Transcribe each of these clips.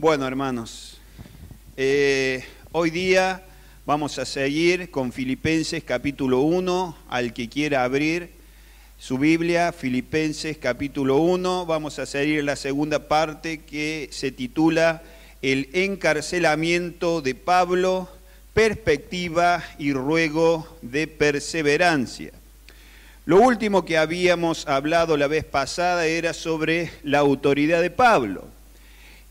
Bueno, hermanos, eh, hoy día vamos a seguir con Filipenses capítulo 1, al que quiera abrir su Biblia, Filipenses capítulo 1, vamos a seguir la segunda parte que se titula El encarcelamiento de Pablo, perspectiva y ruego de perseverancia. Lo último que habíamos hablado la vez pasada era sobre la autoridad de Pablo.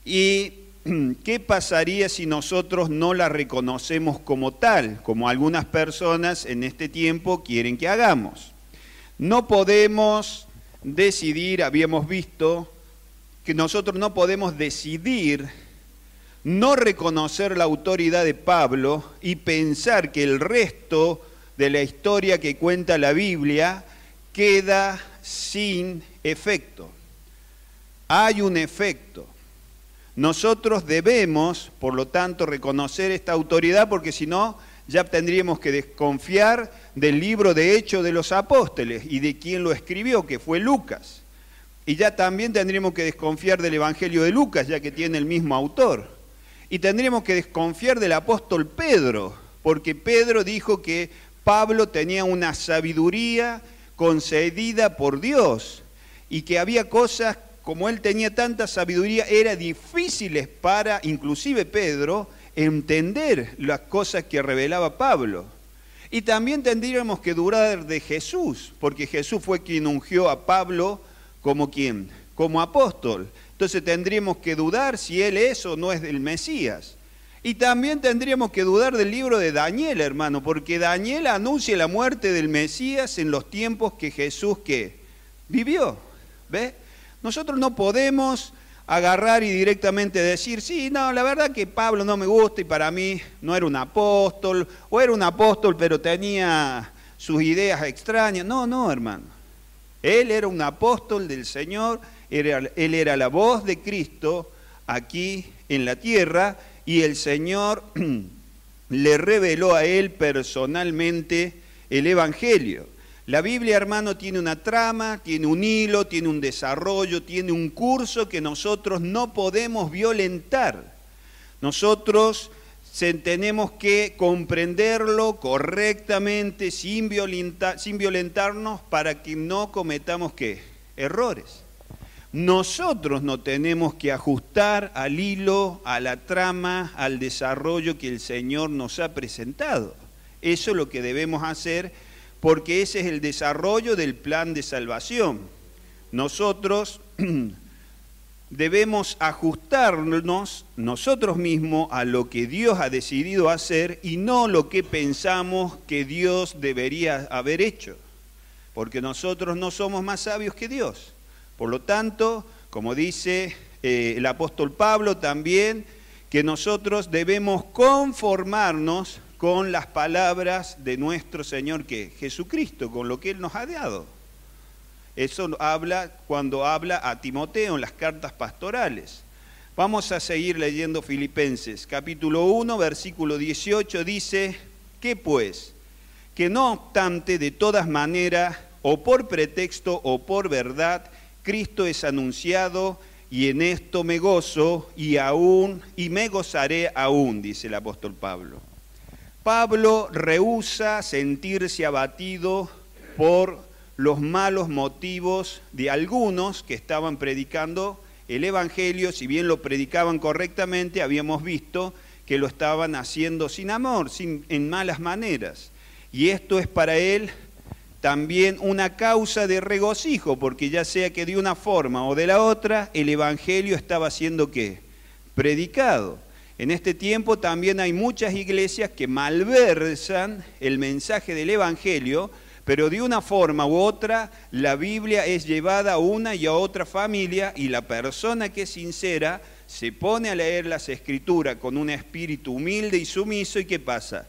Y ¿qué pasaría si nosotros no la reconocemos como tal, como algunas personas en este tiempo quieren que hagamos? No podemos decidir, habíamos visto, que nosotros no podemos decidir no reconocer la autoridad de Pablo y pensar que el resto de la historia que cuenta la Biblia queda sin efecto. Hay un efecto. Nosotros debemos, por lo tanto, reconocer esta autoridad porque si no, ya tendríamos que desconfiar del libro de hecho de los Apóstoles y de quien lo escribió, que fue Lucas. Y ya también tendríamos que desconfiar del Evangelio de Lucas, ya que tiene el mismo autor. Y tendríamos que desconfiar del apóstol Pedro, porque Pedro dijo que Pablo tenía una sabiduría concedida por Dios y que había cosas como él tenía tanta sabiduría, era difícil para inclusive Pedro entender las cosas que revelaba Pablo. Y también tendríamos que durar de Jesús, porque Jesús fue quien ungió a Pablo como quien, como apóstol. Entonces tendríamos que dudar si él es o no es el Mesías. Y también tendríamos que dudar del libro de Daniel, hermano, porque Daniel anuncia la muerte del Mesías en los tiempos que Jesús que vivió. ¿ves? Nosotros no podemos agarrar y directamente decir, sí, no, la verdad que Pablo no me gusta y para mí no era un apóstol, o era un apóstol pero tenía sus ideas extrañas. No, no, hermano. Él era un apóstol del Señor, él era la voz de Cristo aquí en la tierra y el Señor le reveló a él personalmente el Evangelio. La Biblia, hermano, tiene una trama, tiene un hilo, tiene un desarrollo, tiene un curso que nosotros no podemos violentar. Nosotros tenemos que comprenderlo correctamente, sin, violentarnos, para que no cometamos ¿qué? errores. Nosotros no tenemos que ajustar al hilo, a la trama, al desarrollo que el Señor nos ha presentado. Eso es lo que debemos hacer porque ese es el desarrollo del plan de salvación. Nosotros debemos ajustarnos nosotros mismos a lo que Dios ha decidido hacer y no lo que pensamos que Dios debería haber hecho, porque nosotros no somos más sabios que Dios. Por lo tanto, como dice eh, el apóstol Pablo también, que nosotros debemos conformarnos con las palabras de nuestro Señor que Jesucristo, con lo que Él nos ha dado. Eso habla cuando habla a Timoteo en las cartas pastorales. Vamos a seguir leyendo Filipenses, capítulo 1, versículo 18, dice, ¿qué pues, que no obstante de todas maneras, o por pretexto o por verdad, Cristo es anunciado y en esto me gozo y aún, y me gozaré aún, dice el apóstol Pablo. Pablo rehúsa sentirse abatido por los malos motivos de algunos que estaban predicando el Evangelio, si bien lo predicaban correctamente, habíamos visto que lo estaban haciendo sin amor, en malas maneras. Y esto es para él también una causa de regocijo, porque ya sea que de una forma o de la otra, el Evangelio estaba siendo qué? Predicado. En este tiempo también hay muchas iglesias que malversan el mensaje del Evangelio, pero de una forma u otra la Biblia es llevada a una y a otra familia y la persona que es sincera se pone a leer las escrituras con un espíritu humilde y sumiso y ¿qué pasa?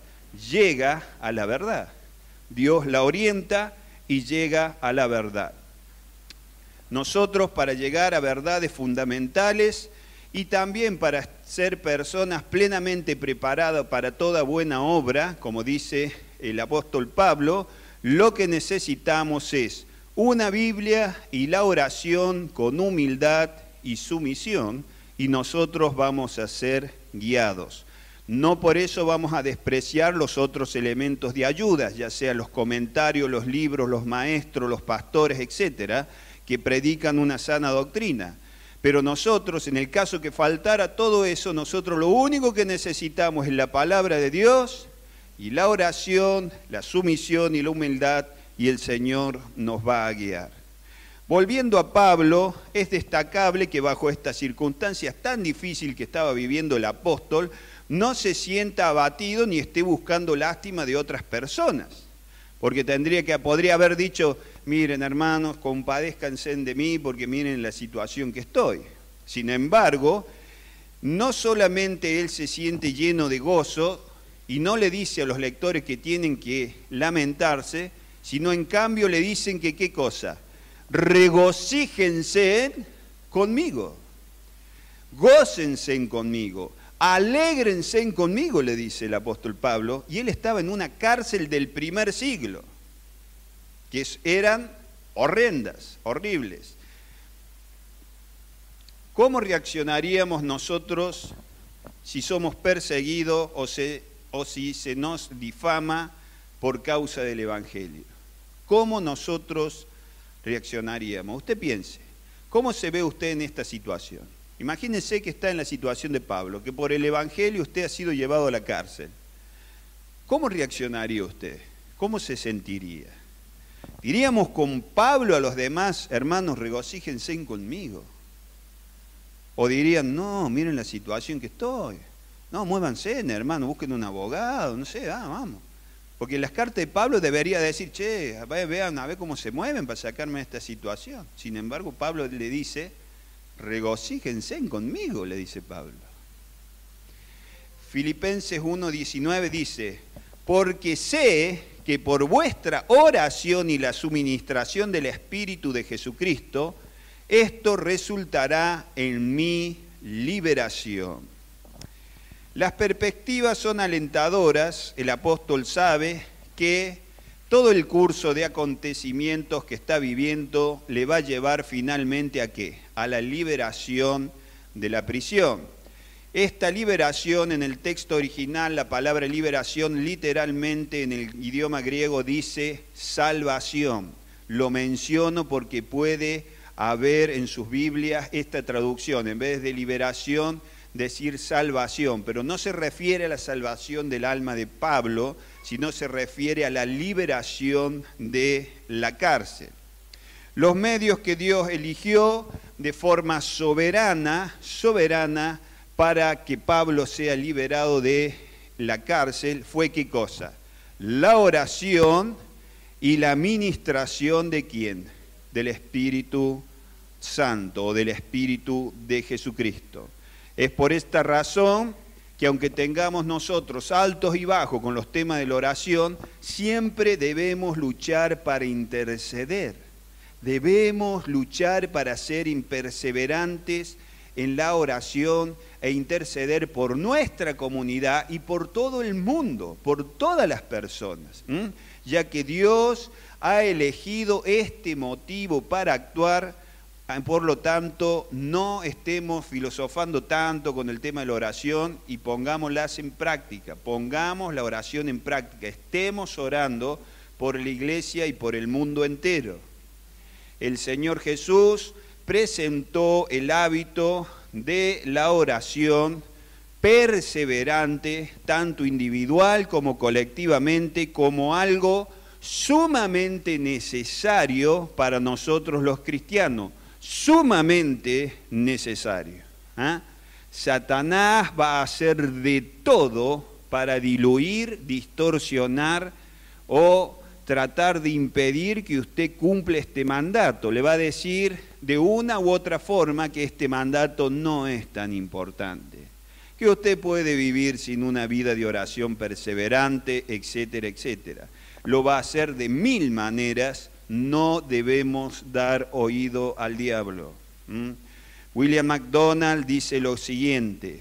Llega a la verdad. Dios la orienta y llega a la verdad. Nosotros para llegar a verdades fundamentales y también para ser personas plenamente preparadas para toda buena obra, como dice el apóstol Pablo, lo que necesitamos es una Biblia y la oración con humildad y sumisión, y nosotros vamos a ser guiados. No por eso vamos a despreciar los otros elementos de ayuda, ya sea los comentarios, los libros, los maestros, los pastores, etcétera, que predican una sana doctrina pero nosotros, en el caso que faltara todo eso, nosotros lo único que necesitamos es la palabra de Dios y la oración, la sumisión y la humildad, y el Señor nos va a guiar. Volviendo a Pablo, es destacable que bajo estas circunstancias tan difíciles que estaba viviendo el apóstol, no se sienta abatido ni esté buscando lástima de otras personas. Porque tendría que, podría haber dicho, miren hermanos, compadézcanse de mí porque miren la situación que estoy. Sin embargo, no solamente él se siente lleno de gozo y no le dice a los lectores que tienen que lamentarse, sino en cambio le dicen que qué cosa, regocíjense conmigo, gócense conmigo, Alégrense conmigo, le dice el apóstol Pablo, y él estaba en una cárcel del primer siglo, que eran horrendas, horribles. ¿Cómo reaccionaríamos nosotros si somos perseguidos o, o si se nos difama por causa del Evangelio? ¿Cómo nosotros reaccionaríamos? Usted piense, ¿cómo se ve usted en esta situación? Imagínense que está en la situación de Pablo, que por el Evangelio usted ha sido llevado a la cárcel. ¿Cómo reaccionaría usted? ¿Cómo se sentiría? Diríamos con Pablo a los demás, hermanos, regocíjense conmigo. O dirían, no, miren la situación que estoy. No, muévanse, hermano, busquen un abogado, no sé, ah, vamos. Porque en las cartas de Pablo debería decir, che, vean a ver cómo se mueven para sacarme de esta situación. Sin embargo, Pablo le dice, regocíjense conmigo, le dice Pablo. Filipenses 1.19 dice, porque sé que por vuestra oración y la suministración del Espíritu de Jesucristo, esto resultará en mi liberación. Las perspectivas son alentadoras, el apóstol sabe que todo el curso de acontecimientos que está viviendo le va a llevar finalmente a qué? A la liberación de la prisión. Esta liberación en el texto original, la palabra liberación literalmente en el idioma griego dice salvación. Lo menciono porque puede haber en sus Biblias esta traducción. En vez de liberación, decir salvación, pero no se refiere a la salvación del alma de Pablo, sino se refiere a la liberación de la cárcel. Los medios que Dios eligió de forma soberana, soberana, para que Pablo sea liberado de la cárcel fue qué cosa? La oración y la ministración de quién? Del Espíritu Santo o del Espíritu de Jesucristo. Es por esta razón que aunque tengamos nosotros altos y bajos con los temas de la oración, siempre debemos luchar para interceder. Debemos luchar para ser imperseverantes en la oración e interceder por nuestra comunidad y por todo el mundo, por todas las personas, ya que Dios ha elegido este motivo para actuar Ah, por lo tanto, no estemos filosofando tanto con el tema de la oración y pongámoslas en práctica, pongamos la oración en práctica, estemos orando por la iglesia y por el mundo entero. El Señor Jesús presentó el hábito de la oración perseverante, tanto individual como colectivamente, como algo sumamente necesario para nosotros los cristianos sumamente necesario. ¿ah? Satanás va a hacer de todo para diluir, distorsionar o tratar de impedir que usted cumpla este mandato. Le va a decir de una u otra forma que este mandato no es tan importante, que usted puede vivir sin una vida de oración perseverante, etcétera, etcétera. Lo va a hacer de mil maneras no debemos dar oído al diablo. William MacDonald dice lo siguiente,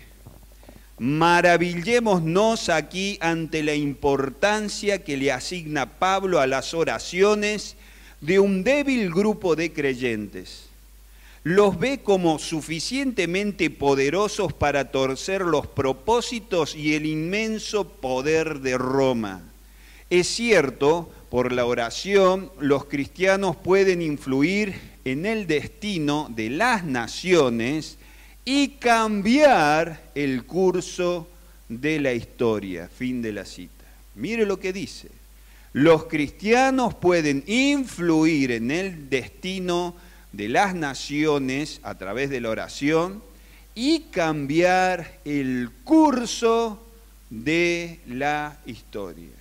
maravillémonos aquí ante la importancia que le asigna Pablo a las oraciones de un débil grupo de creyentes. Los ve como suficientemente poderosos para torcer los propósitos y el inmenso poder de Roma. Es cierto, por la oración, los cristianos pueden influir en el destino de las naciones y cambiar el curso de la historia. Fin de la cita. Mire lo que dice. Los cristianos pueden influir en el destino de las naciones a través de la oración y cambiar el curso de la historia.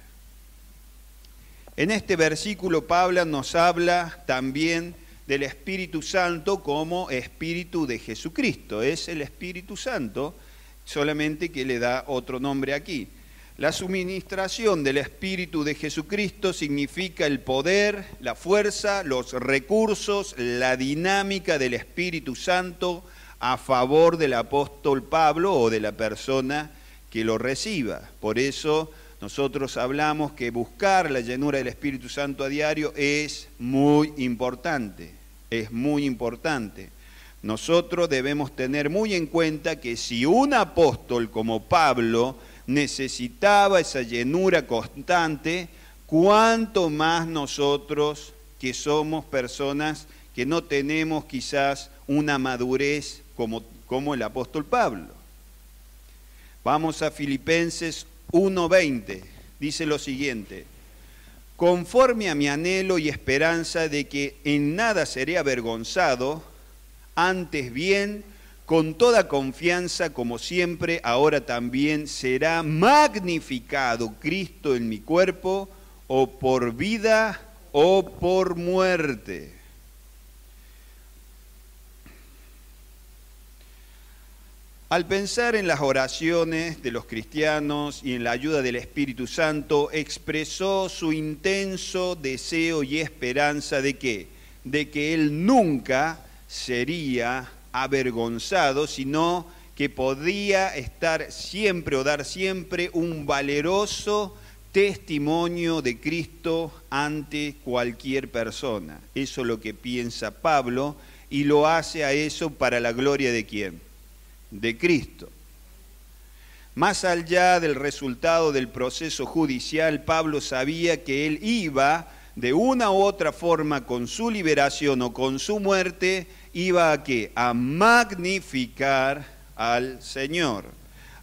En este versículo Pablo nos habla también del Espíritu Santo como Espíritu de Jesucristo. Es el Espíritu Santo, solamente que le da otro nombre aquí. La suministración del Espíritu de Jesucristo significa el poder, la fuerza, los recursos, la dinámica del Espíritu Santo a favor del apóstol Pablo o de la persona que lo reciba. Por eso nosotros hablamos que buscar la llenura del Espíritu Santo a diario es muy importante, es muy importante. Nosotros debemos tener muy en cuenta que si un apóstol como Pablo necesitaba esa llenura constante, cuánto más nosotros que somos personas que no tenemos quizás una madurez como, como el apóstol Pablo. Vamos a Filipenses 1.20 dice lo siguiente, conforme a mi anhelo y esperanza de que en nada seré avergonzado, antes bien, con toda confianza, como siempre, ahora también será magnificado Cristo en mi cuerpo, o por vida o por muerte Al pensar en las oraciones de los cristianos y en la ayuda del Espíritu Santo, expresó su intenso deseo y esperanza de que, de que él nunca sería avergonzado, sino que podía estar siempre o dar siempre un valeroso testimonio de Cristo ante cualquier persona. Eso es lo que piensa Pablo y lo hace a eso para la gloria de quien? de Cristo. Más allá del resultado del proceso judicial, Pablo sabía que él iba de una u otra forma con su liberación o con su muerte, iba a qué? A magnificar al Señor.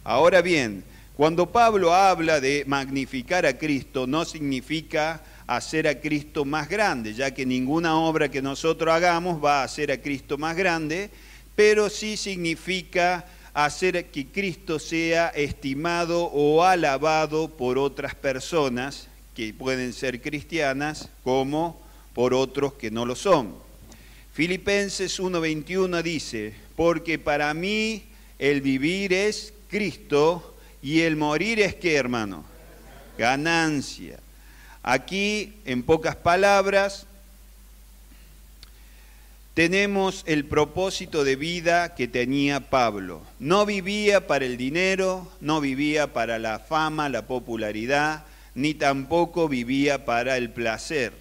Ahora bien, cuando Pablo habla de magnificar a Cristo, no significa hacer a Cristo más grande, ya que ninguna obra que nosotros hagamos va a hacer a Cristo más grande, pero sí significa hacer que Cristo sea estimado o alabado por otras personas que pueden ser cristianas como por otros que no lo son. Filipenses 1:21 dice, porque para mí el vivir es Cristo y el morir es qué, hermano? Ganancia. Aquí, en pocas palabras, tenemos el propósito de vida que tenía Pablo. No vivía para el dinero, no vivía para la fama, la popularidad, ni tampoco vivía para el placer.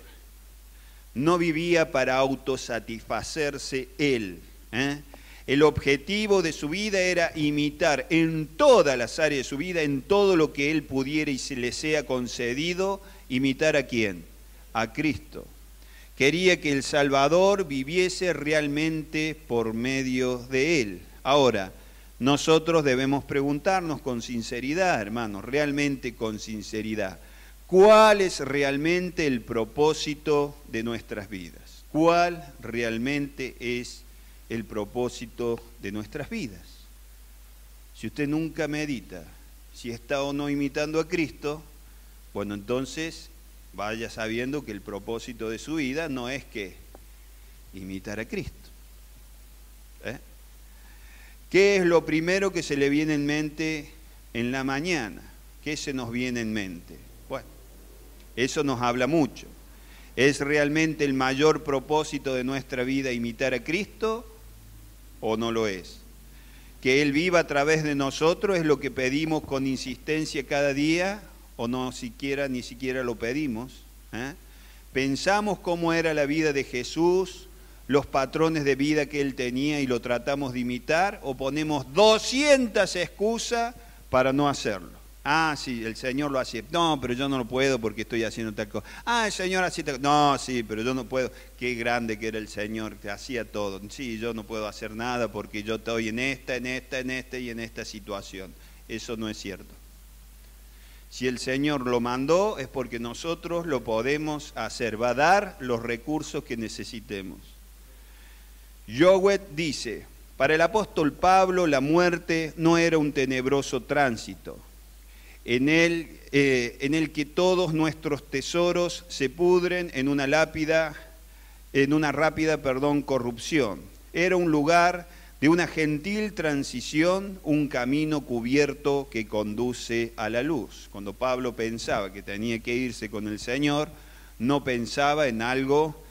No vivía para autosatisfacerse él. ¿eh? El objetivo de su vida era imitar en todas las áreas de su vida, en todo lo que él pudiera y se le sea concedido, imitar a quién? A Cristo. Quería que el Salvador viviese realmente por medio de él. Ahora, nosotros debemos preguntarnos con sinceridad, hermanos, realmente con sinceridad, ¿cuál es realmente el propósito de nuestras vidas? ¿Cuál realmente es el propósito de nuestras vidas? Si usted nunca medita si está o no imitando a Cristo, bueno, entonces vaya sabiendo que el propósito de su vida no es que imitar a Cristo. ¿eh? ¿Qué es lo primero que se le viene en mente en la mañana? ¿Qué se nos viene en mente? Bueno, eso nos habla mucho. ¿Es realmente el mayor propósito de nuestra vida imitar a Cristo o no lo es? Que Él viva a través de nosotros es lo que pedimos con insistencia cada día o no siquiera, ni siquiera lo pedimos. ¿eh? Pensamos cómo era la vida de Jesús, los patrones de vida que él tenía y lo tratamos de imitar, o ponemos 200 excusas para no hacerlo. Ah, sí, el Señor lo hace. No, pero yo no lo puedo porque estoy haciendo tal cosa. Ah, el Señor hace tal cosa. No, sí, pero yo no puedo. Qué grande que era el Señor, que hacía todo. Sí, yo no puedo hacer nada porque yo estoy en esta, en esta, en esta y en esta situación. Eso no es cierto. Si el Señor lo mandó es porque nosotros lo podemos hacer, va a dar los recursos que necesitemos. Jowett dice, para el apóstol Pablo la muerte no era un tenebroso tránsito, en el, eh, en el que todos nuestros tesoros se pudren en una lápida, en una rápida, perdón, corrupción. Era un lugar de una gentil transición, un camino cubierto que conduce a la luz. Cuando Pablo pensaba que tenía que irse con el Señor, no pensaba en algo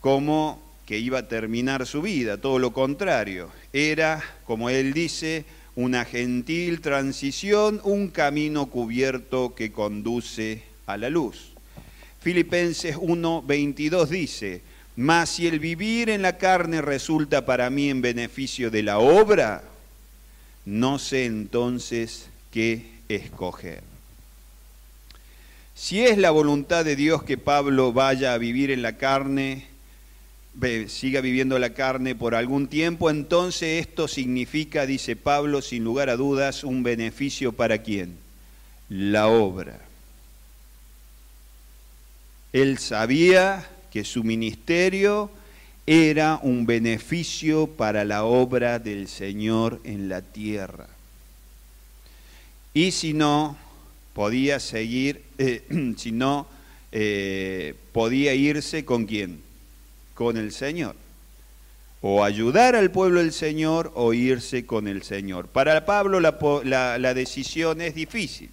como que iba a terminar su vida, todo lo contrario, era, como él dice, una gentil transición, un camino cubierto que conduce a la luz. Filipenses 1:22 dice, mas si el vivir en la carne resulta para mí en beneficio de la obra, no sé entonces qué escoger. Si es la voluntad de Dios que Pablo vaya a vivir en la carne, siga viviendo la carne por algún tiempo, entonces esto significa, dice Pablo, sin lugar a dudas, un beneficio para quién? La obra. Él sabía que su ministerio era un beneficio para la obra del Señor en la tierra. Y si no, podía seguir, eh, si no, eh, podía irse con quién? Con el Señor. O ayudar al pueblo del Señor o irse con el Señor. Para Pablo la decisión es difícil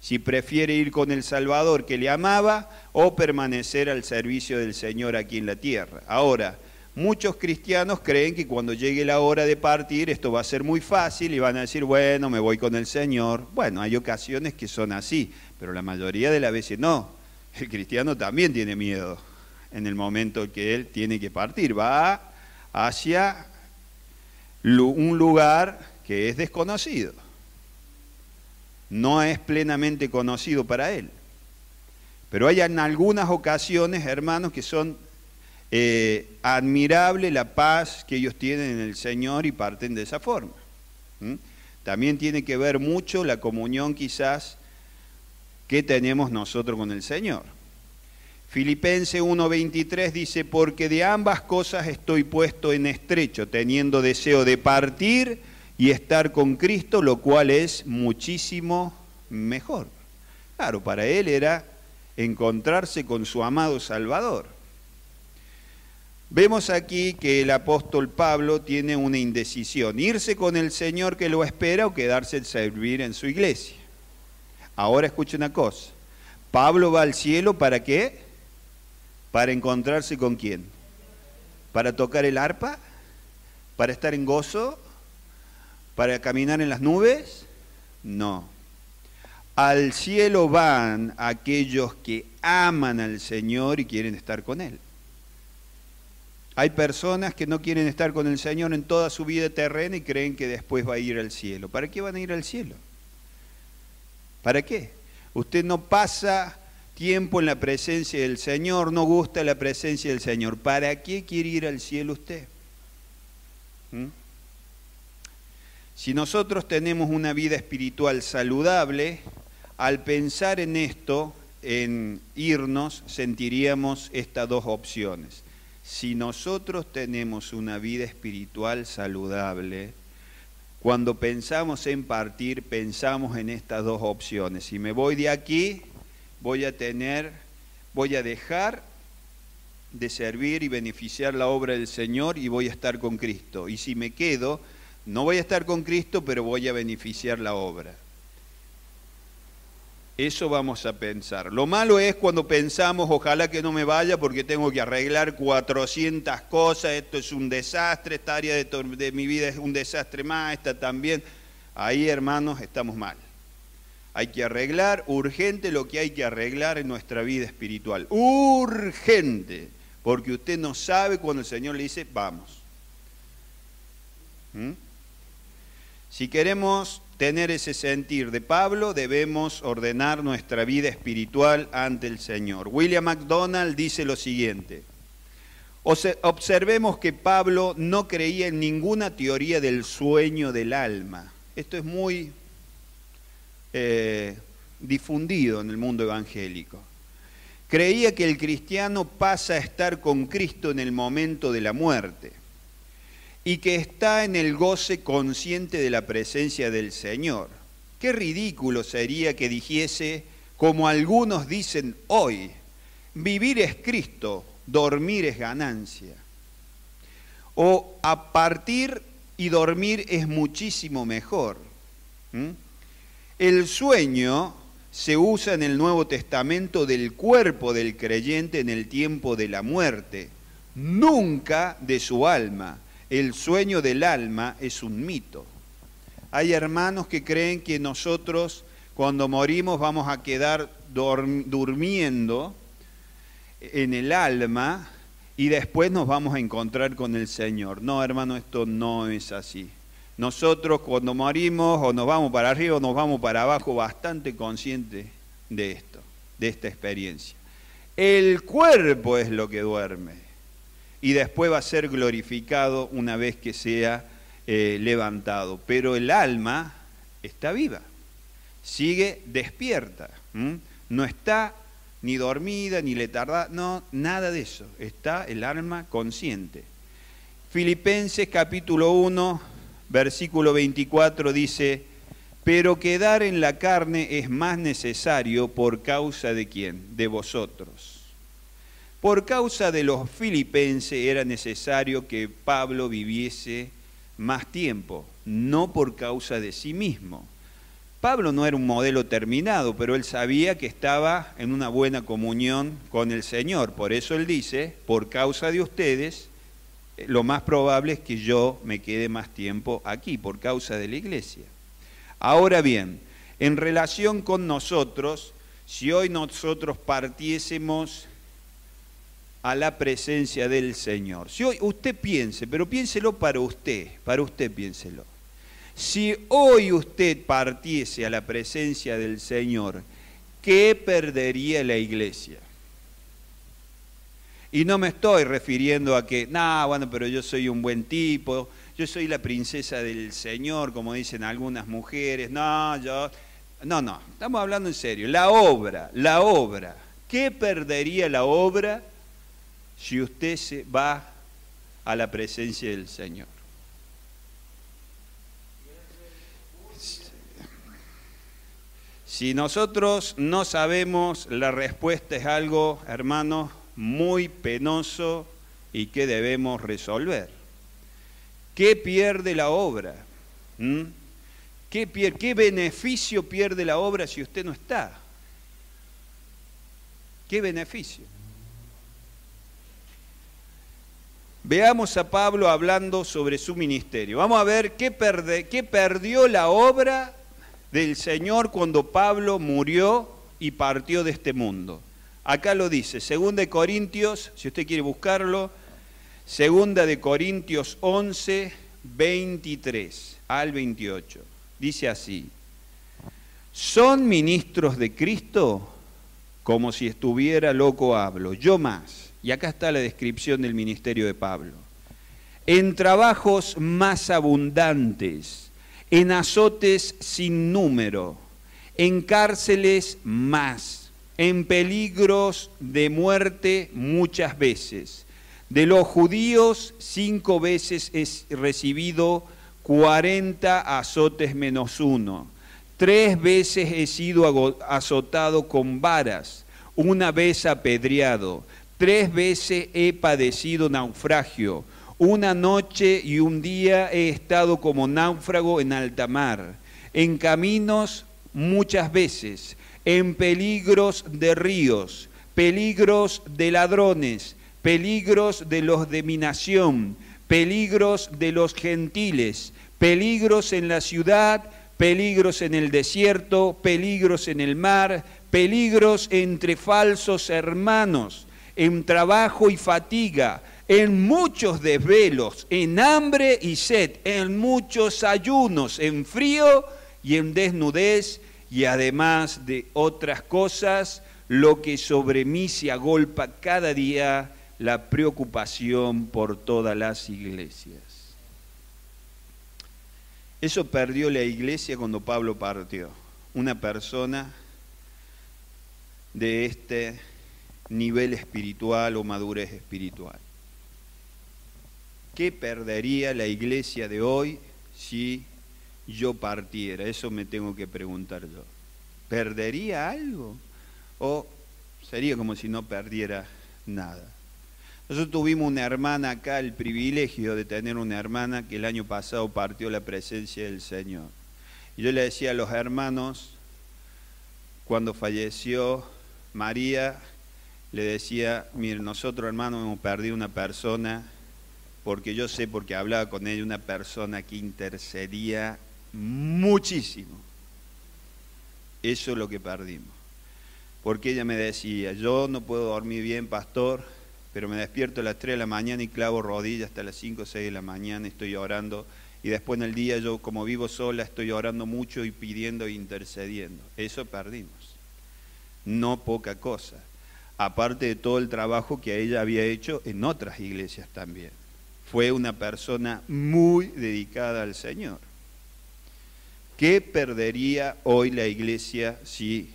si prefiere ir con el Salvador que le amaba o permanecer al servicio del Señor aquí en la tierra. Ahora, muchos cristianos creen que cuando llegue la hora de partir esto va a ser muy fácil y van a decir, bueno, me voy con el Señor. Bueno, hay ocasiones que son así, pero la mayoría de las veces no. El cristiano también tiene miedo en el momento que él tiene que partir. Va hacia un lugar que es desconocido no es plenamente conocido para él. Pero hay en algunas ocasiones, hermanos, que son eh, admirable la paz que ellos tienen en el Señor y parten de esa forma. También tiene que ver mucho la comunión quizás que tenemos nosotros con el Señor. Filipense 1:23 dice, porque de ambas cosas estoy puesto en estrecho, teniendo deseo de partir y estar con Cristo, lo cual es muchísimo mejor. Claro, para él era encontrarse con su amado Salvador. Vemos aquí que el apóstol Pablo tiene una indecisión, irse con el Señor que lo espera o quedarse a servir en su iglesia. Ahora escuche una cosa, Pablo va al cielo para qué? Para encontrarse con quién? Para tocar el arpa, para estar en gozo, ¿Para caminar en las nubes? No. Al cielo van aquellos que aman al Señor y quieren estar con Él. Hay personas que no quieren estar con el Señor en toda su vida terrena y creen que después va a ir al cielo. ¿Para qué van a ir al cielo? ¿Para qué? Usted no pasa tiempo en la presencia del Señor, no gusta la presencia del Señor. ¿Para qué quiere ir al cielo usted? ¿Mm? Si nosotros tenemos una vida espiritual saludable, al pensar en esto, en irnos, sentiríamos estas dos opciones. Si nosotros tenemos una vida espiritual saludable, cuando pensamos en partir, pensamos en estas dos opciones. Si me voy de aquí, voy a tener, voy a dejar de servir y beneficiar la obra del Señor y voy a estar con Cristo. Y si me quedo, no voy a estar con Cristo, pero voy a beneficiar la obra. Eso vamos a pensar. Lo malo es cuando pensamos, ojalá que no me vaya porque tengo que arreglar 400 cosas, esto es un desastre, esta área de, mi vida es un desastre más, esta también. Ahí, hermanos, estamos mal. Hay que arreglar urgente lo que hay que arreglar en nuestra vida espiritual. Urgente, porque usted no sabe cuando el Señor le dice, vamos. ¿Mm? Si queremos tener ese sentir de Pablo, debemos ordenar nuestra vida espiritual ante el Señor. William MacDonald dice lo siguiente, observemos que Pablo no creía en ninguna teoría del sueño del alma. Esto es muy eh, difundido en el mundo evangélico. Creía que el cristiano pasa a estar con Cristo en el momento de la muerte y que está en el goce consciente de la presencia del Señor. Qué ridículo sería que dijese, como algunos dicen hoy, vivir es Cristo, dormir es ganancia. O a partir y dormir es muchísimo mejor. ¿Mm? El sueño se usa en el Nuevo Testamento del cuerpo del creyente en el tiempo de la muerte, nunca de su alma el sueño del alma es un mito. Hay hermanos que creen que nosotros cuando morimos vamos a quedar durmiendo en el alma y después nos vamos a encontrar con el Señor. No, hermano, esto no es así. Nosotros cuando morimos o nos vamos para arriba o nos vamos para abajo, bastante conscientes de esto, de esta experiencia. El cuerpo es lo que duerme y después va a ser glorificado una vez que sea eh, levantado. Pero el alma está viva, sigue despierta, no está ni dormida, ni letarda, no, nada de eso, está el alma consciente. Filipenses capítulo 1, versículo 24 dice, pero quedar en la carne es más necesario por causa de quién, de vosotros por causa de los filipenses era necesario que Pablo viviese más tiempo, no por causa de sí mismo. Pablo no era un modelo terminado, pero él sabía que estaba en una buena comunión con el Señor. Por eso él dice, por causa de ustedes, eh, lo más probable es que yo me quede más tiempo aquí, por causa de la iglesia. Ahora bien, en relación con nosotros, si hoy nosotros partiésemos a la presencia del Señor. Si hoy usted piense, pero piénselo para usted, para usted piénselo. Si hoy usted partiese a la presencia del Señor, ¿qué perdería la iglesia? Y no me estoy refiriendo a que, no, bueno, pero yo soy un buen tipo, yo soy la princesa del Señor, como dicen algunas mujeres, no, yo... No, no, estamos hablando en serio. La obra, la obra. ¿Qué perdería la obra si usted se va a la presencia del Señor. Si nosotros no sabemos, la respuesta es algo, hermanos, muy penoso y que debemos resolver. ¿Qué pierde la obra? ¿Mm? ¿Qué beneficio pierde la obra si usted no está? ¿Qué beneficio? Veamos a Pablo hablando sobre su ministerio. Vamos a ver qué, perdió la obra del Señor cuando Pablo murió y partió de este mundo. Acá lo dice, segunda de Corintios, si usted quiere buscarlo, segunda de Corintios 11, 23 al 28. Dice así, son ministros de Cristo como si estuviera loco hablo, yo más y acá está la descripción del ministerio de Pablo. En trabajos más abundantes, en azotes sin número, en cárceles más, en peligros de muerte muchas veces. De los judíos cinco veces he recibido 40 azotes menos uno. Tres veces he sido azotado con varas, una vez apedreado Tres veces he padecido naufragio. Una noche y un día he estado como náufrago en alta mar, en caminos muchas veces, en peligros de ríos, peligros de ladrones, peligros de los de mi nación, peligros de los gentiles, peligros en la ciudad, peligros en el desierto, peligros en el mar, peligros entre falsos hermanos en trabajo y fatiga, en muchos desvelos, en hambre y sed, en muchos ayunos, en frío y en desnudez, y además de otras cosas, lo que sobre mí se agolpa cada día, la preocupación por todas las iglesias. Eso perdió la iglesia cuando Pablo partió. Una persona de este nivel espiritual o madurez espiritual. ¿Qué perdería la iglesia de hoy si yo partiera? Eso me tengo que preguntar yo. ¿Perdería algo? ¿O sería como si no perdiera nada? Nosotros tuvimos una hermana acá, el privilegio de tener una hermana que el año pasado partió la presencia del Señor. Y yo le decía a los hermanos, cuando falleció María, le decía, mire, nosotros hermanos hemos perdido una persona, porque yo sé, porque hablaba con ella, una persona que intercedía muchísimo. Eso es lo que perdimos. Porque ella me decía, yo no puedo dormir bien, pastor, pero me despierto a las 3 de la mañana y clavo rodillas hasta las 5 o 6 de la mañana, estoy orando. Y después en el día yo, como vivo sola, estoy orando mucho y pidiendo e intercediendo. Eso perdimos. No poca cosa aparte de todo el trabajo que ella había hecho en otras iglesias también. Fue una persona muy dedicada al Señor. ¿Qué perdería hoy la iglesia si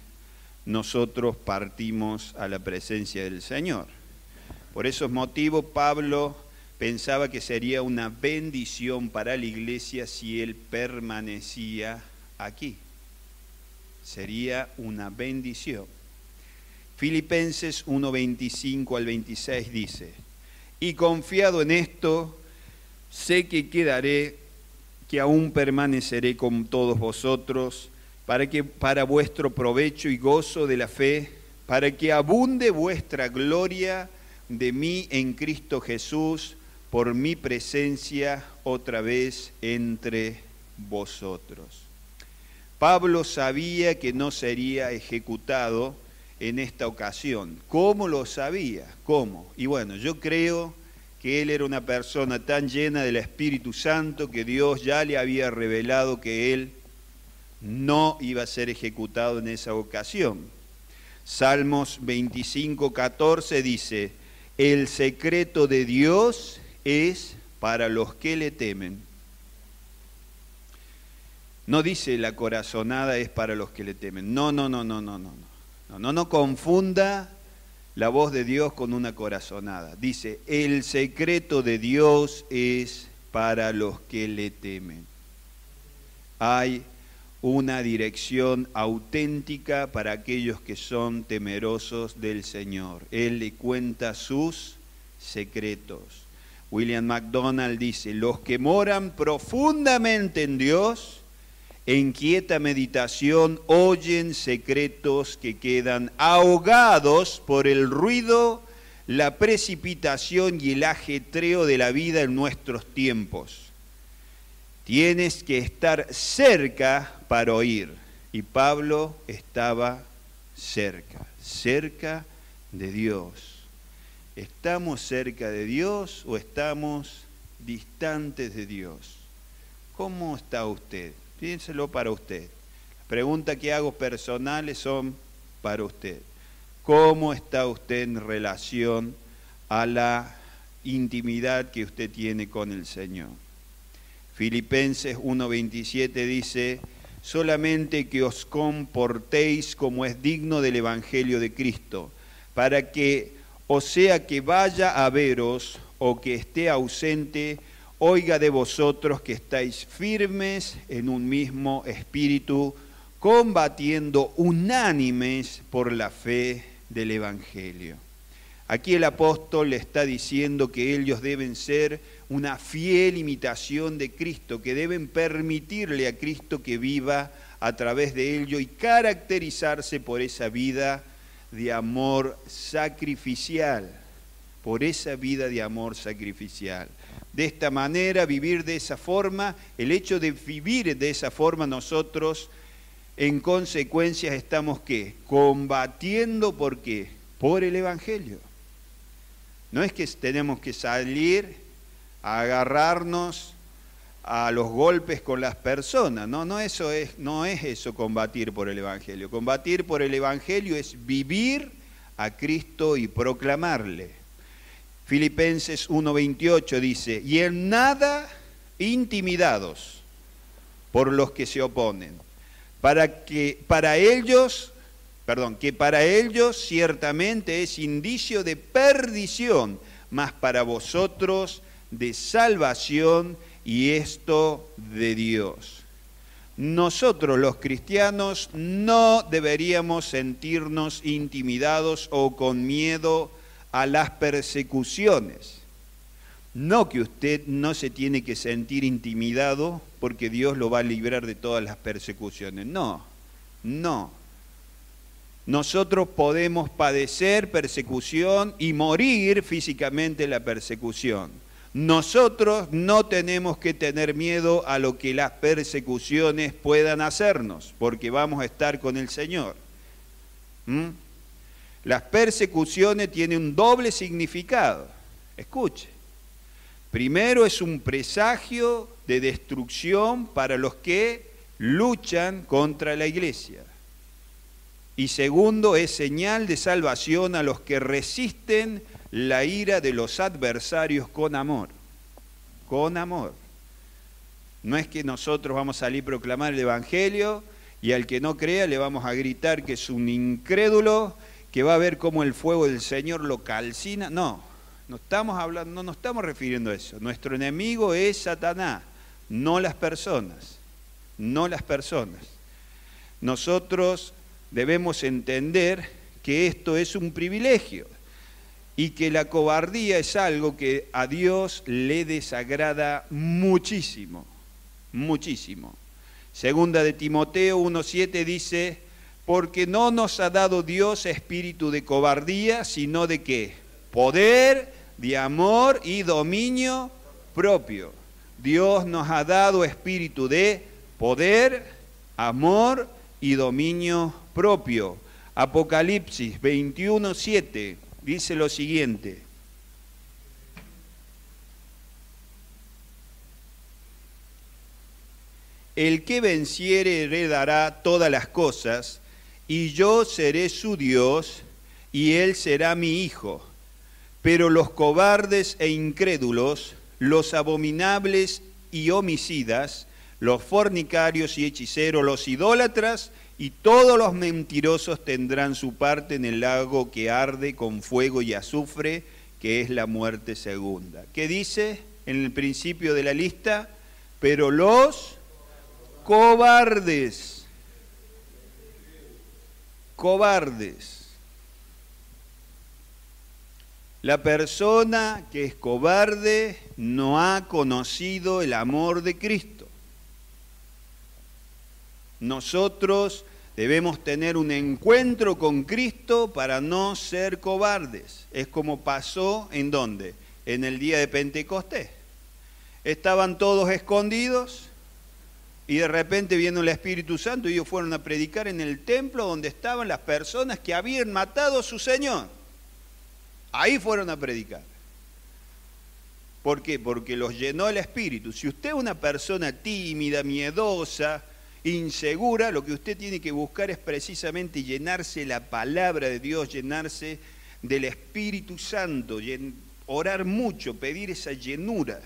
nosotros partimos a la presencia del Señor? Por esos motivos Pablo pensaba que sería una bendición para la iglesia si él permanecía aquí. Sería una bendición. Filipenses 1:25 al 26 dice, y confiado en esto, sé que quedaré, que aún permaneceré con todos vosotros, para que para vuestro provecho y gozo de la fe, para que abunde vuestra gloria de mí en Cristo Jesús por mi presencia otra vez entre vosotros. Pablo sabía que no sería ejecutado, en esta ocasión. ¿Cómo lo sabía? ¿Cómo? Y bueno, yo creo que él era una persona tan llena del Espíritu Santo que Dios ya le había revelado que él no iba a ser ejecutado en esa ocasión. Salmos 25, 14 dice, el secreto de Dios es para los que le temen. No dice la corazonada es para los que le temen. No, no, no, no, no, no. No, no, no confunda la voz de Dios con una corazonada. Dice, el secreto de Dios es para los que le temen. Hay una dirección auténtica para aquellos que son temerosos del Señor. Él le cuenta sus secretos. William MacDonald dice, los que moran profundamente en Dios en quieta meditación oyen secretos que quedan ahogados por el ruido, la precipitación y el ajetreo de la vida en nuestros tiempos. Tienes que estar cerca para oír. Y Pablo estaba cerca, cerca de Dios. ¿Estamos cerca de Dios o estamos distantes de Dios? ¿Cómo está usted? Piénselo para usted. Las preguntas que hago personales son para usted. ¿Cómo está usted en relación a la intimidad que usted tiene con el Señor? Filipenses 1:27 dice, solamente que os comportéis como es digno del Evangelio de Cristo, para que, o sea que vaya a veros o que esté ausente, oiga de vosotros que estáis firmes en un mismo espíritu, combatiendo unánimes por la fe del Evangelio. Aquí el apóstol le está diciendo que ellos deben ser una fiel imitación de Cristo, que deben permitirle a Cristo que viva a través de ello y caracterizarse por esa vida de amor sacrificial, por esa vida de amor sacrificial de esta manera, vivir de esa forma, el hecho de vivir de esa forma nosotros en consecuencia estamos qué? Combatiendo por qué? Por el Evangelio. No es que tenemos que salir a agarrarnos a los golpes con las personas, no, no, eso es, no es eso combatir por el Evangelio. Combatir por el Evangelio es vivir a Cristo y proclamarle. Filipenses 1:28 dice, y en nada intimidados por los que se oponen, para que para ellos, perdón, que para ellos ciertamente es indicio de perdición, mas para vosotros de salvación y esto de Dios. Nosotros los cristianos no deberíamos sentirnos intimidados o con miedo a las persecuciones. No que usted no se tiene que sentir intimidado porque Dios lo va a librar de todas las persecuciones. No, no. Nosotros podemos padecer persecución y morir físicamente la persecución. Nosotros no tenemos que tener miedo a lo que las persecuciones puedan hacernos, porque vamos a estar con el Señor. ¿Mm? Las persecuciones tienen un doble significado. Escuche. Primero es un presagio de destrucción para los que luchan contra la iglesia. Y segundo es señal de salvación a los que resisten la ira de los adversarios con amor. Con amor. No es que nosotros vamos a salir a proclamar el Evangelio y al que no crea le vamos a gritar que es un incrédulo que va a ver cómo el fuego del Señor lo calcina. No, no estamos hablando, no nos estamos refiriendo a eso. Nuestro enemigo es Satanás, no las personas, no las personas. Nosotros debemos entender que esto es un privilegio y que la cobardía es algo que a Dios le desagrada muchísimo, muchísimo. Segunda de Timoteo 1.7 dice, porque no nos ha dado Dios espíritu de cobardía, sino de qué? Poder, de amor y dominio propio. Dios nos ha dado espíritu de poder, amor y dominio propio. Apocalipsis 21:7 dice lo siguiente: El que venciere heredará todas las cosas y yo seré su Dios, y él será mi hijo. Pero los cobardes e incrédulos, los abominables y homicidas, los fornicarios y hechiceros, los idólatras y todos los mentirosos tendrán su parte en el lago que arde con fuego y azufre, que es la muerte segunda. ¿Qué dice en el principio de la lista? Pero los cobardes cobardes. La persona que es cobarde no ha conocido el amor de Cristo. Nosotros debemos tener un encuentro con Cristo para no ser cobardes. Es como pasó en donde? En el día de Pentecostés. Estaban todos escondidos y de repente vino el Espíritu Santo y ellos fueron a predicar en el templo donde estaban las personas que habían matado a su Señor. Ahí fueron a predicar. ¿Por qué? Porque los llenó el Espíritu. Si usted es una persona tímida, miedosa, insegura, lo que usted tiene que buscar es precisamente llenarse la palabra de Dios, llenarse del Espíritu Santo, orar mucho, pedir esa llenura.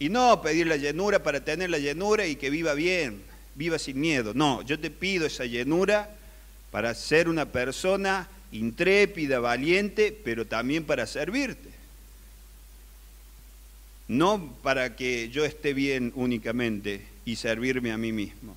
Y no pedir la llenura para tener la llenura y que viva bien, viva sin miedo. No, yo te pido esa llenura para ser una persona intrépida, valiente, pero también para servirte. No para que yo esté bien únicamente y servirme a mí mismo.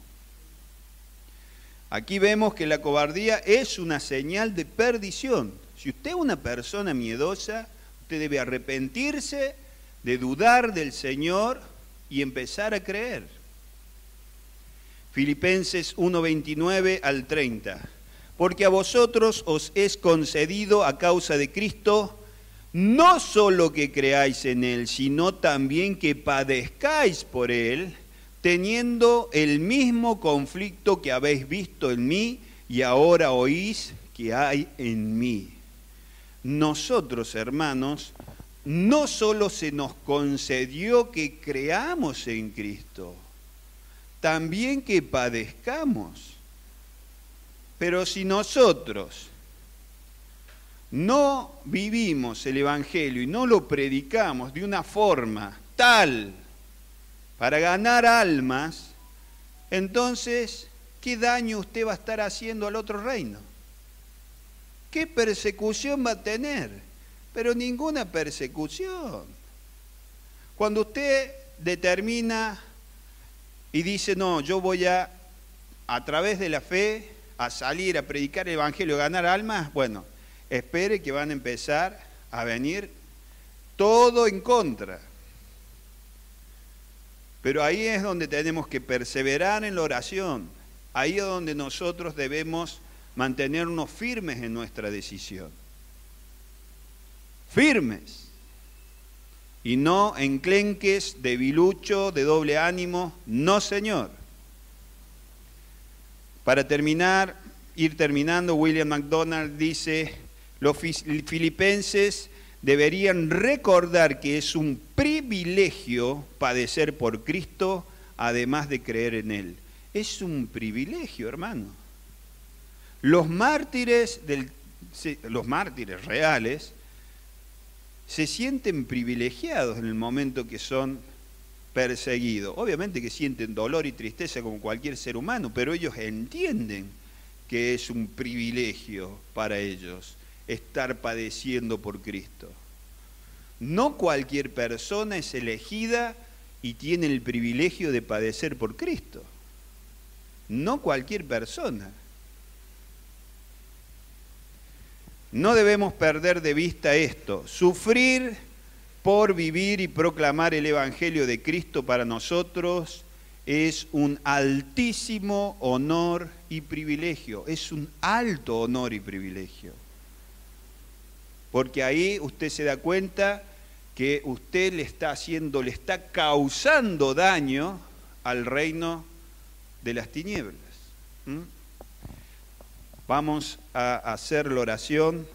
Aquí vemos que la cobardía es una señal de perdición. Si usted es una persona miedosa, usted debe arrepentirse de dudar del Señor y empezar a creer. Filipenses 1:29 al 30. Porque a vosotros os es concedido a causa de Cristo no solo que creáis en Él, sino también que padezcáis por Él, teniendo el mismo conflicto que habéis visto en mí y ahora oís que hay en mí. Nosotros, hermanos, no solo se nos concedió que creamos en Cristo, también que padezcamos. Pero si nosotros no vivimos el Evangelio y no lo predicamos de una forma tal para ganar almas, entonces, ¿qué daño usted va a estar haciendo al otro reino? ¿Qué persecución va a tener? pero ninguna persecución. Cuando usted determina y dice, no, yo voy a, a través de la fe, a salir a predicar el Evangelio, ganar almas, bueno, espere que van a empezar a venir todo en contra. Pero ahí es donde tenemos que perseverar en la oración, ahí es donde nosotros debemos mantenernos firmes en nuestra decisión firmes y no enclenques, debilucho, de doble ánimo, no Señor. Para terminar, ir terminando, William MacDonald dice, los filipenses deberían recordar que es un privilegio padecer por Cristo, además de creer en Él. Es un privilegio, hermano. Los mártires, del, los mártires reales se sienten privilegiados en el momento que son perseguidos. Obviamente que sienten dolor y tristeza como cualquier ser humano, pero ellos entienden que es un privilegio para ellos estar padeciendo por Cristo. No cualquier persona es elegida y tiene el privilegio de padecer por Cristo. No cualquier persona. No debemos perder de vista esto. Sufrir por vivir y proclamar el Evangelio de Cristo para nosotros es un altísimo honor y privilegio. Es un alto honor y privilegio. Porque ahí usted se da cuenta que usted le está haciendo, le está causando daño al reino de las tinieblas. Vamos a hacer la oración.